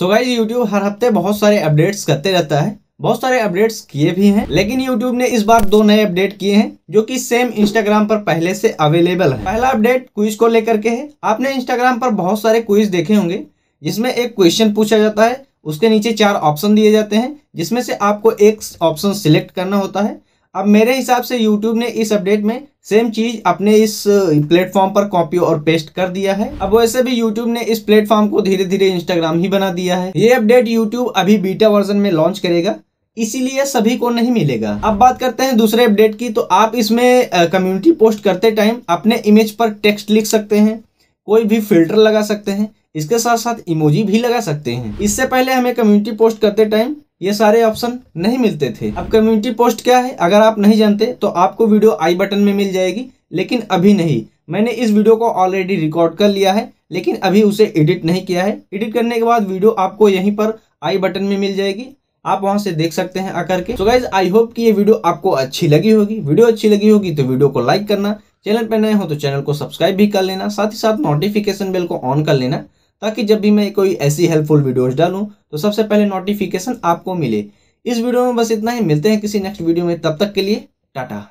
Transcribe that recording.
तो guys YouTube हर हफ्ते बहुत सारे अपडेट्स करते रहता है बहुत सारे अपडेट्स किए भी हैं लेकिन यूट्यूब ने इस बार दो नए अपडेट किए हैं जो कि सेम इंस्टाग्राम पर पहले से अवेलेबल है पहला अपडेट क्विज को लेकर के है आपने इंस्टाग्राम पर बहुत सारे क्विज देखे होंगे जिसमें एक क्वेश्चन पूछा जाता है उसके नीचे चार ऑप्शन दिए जाते हैं जिसमें से आपको एक ऑप्शन सिलेक्ट करना होता है अब मेरे हिसाब से यूट्यूब ने इस अपडेट में सेम चीज अपने इस प्लेटफॉर्म पर कॉपी और पेस्ट कर दिया है अब वैसे भी यूट्यूब ने इस प्लेटफॉर्म को धीरे धीरे इंस्टाग्राम ही बना दिया है ये अपडेट यूट्यूब अभी बीटा वर्जन में लॉन्च करेगा इसीलिए सभी को नहीं मिलेगा अब बात करते हैं दूसरे अपडेट की तो आप इसमें कम्युनिटी पोस्ट करते टाइम अपने इमेज पर टेक्स्ट लिख सकते हैं कोई भी फिल्टर लगा सकते हैं इसके साथ साथ इमोजी भी लगा सकते हैं इससे पहले हमें कम्युनिटी पोस्ट करते टाइम ये सारे ऑप्शन नहीं मिलते थे अब कम्युनिटी पोस्ट क्या है अगर आप नहीं जानते तो आपको वीडियो आई बटन में मिल जाएगी लेकिन अभी नहीं मैंने इस वीडियो को ऑलरेडी रिकॉर्ड कर लिया है लेकिन अभी उसे एडिट नहीं किया है एडिट करने के बाद वीडियो आपको यहीं पर आई बटन में मिल जाएगी आप वहां से देख सकते हैं आकर के सो गाइज आई होप कि ये वीडियो आपको अच्छी लगी होगी वीडियो अच्छी लगी होगी तो वीडियो को लाइक करना चैनल पर नए हो तो चैनल को सब्सक्राइब भी कर लेना साथ ही साथ नोटिफिकेशन बेल को ऑन कर लेना ताकि जब भी मैं कोई ऐसी हेल्पफुल वीडियोज डालूँ तो सबसे पहले नोटिफिकेशन आपको मिले इस वीडियो में बस इतना ही मिलते हैं किसी नेक्स्ट वीडियो में तब तक के लिए टाटा